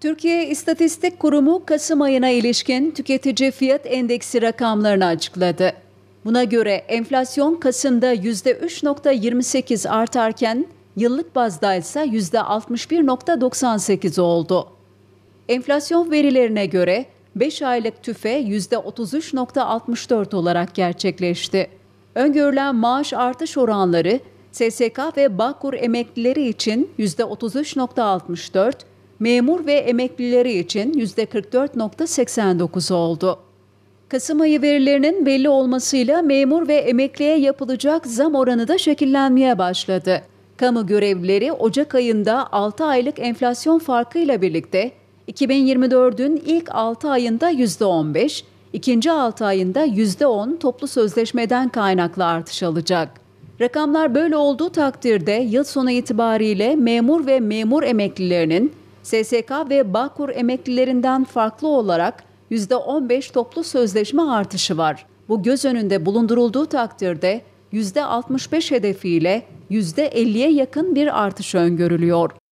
Türkiye İstatistik Kurumu Kasım ayına ilişkin tüketici fiyat endeksi rakamlarını açıkladı. Buna göre enflasyon Kasım'da %3.28 artarken yıllık bazda ise %61.98 oldu. Enflasyon verilerine göre 5 aylık tüfe %33.64 olarak gerçekleşti. Öngörülen maaş artış oranları SSK ve Bağkur emeklileri için %33.64, memur ve emeklileri için %44.89 oldu. Kasım ayı verilerinin belli olmasıyla memur ve emekliye yapılacak zam oranı da şekillenmeye başladı. Kamu görevlileri Ocak ayında 6 aylık enflasyon farkıyla birlikte 2024'ün ilk 6 ayında %15, ikinci 6 ayında %10 toplu sözleşmeden kaynaklı artış alacak. Rakamlar böyle olduğu takdirde yıl sonu itibariyle memur ve memur emeklilerinin SSK ve Bağkur emeklilerinden farklı olarak %15 toplu sözleşme artışı var. Bu göz önünde bulundurulduğu takdirde %65 hedefiyle %50'ye yakın bir artış öngörülüyor.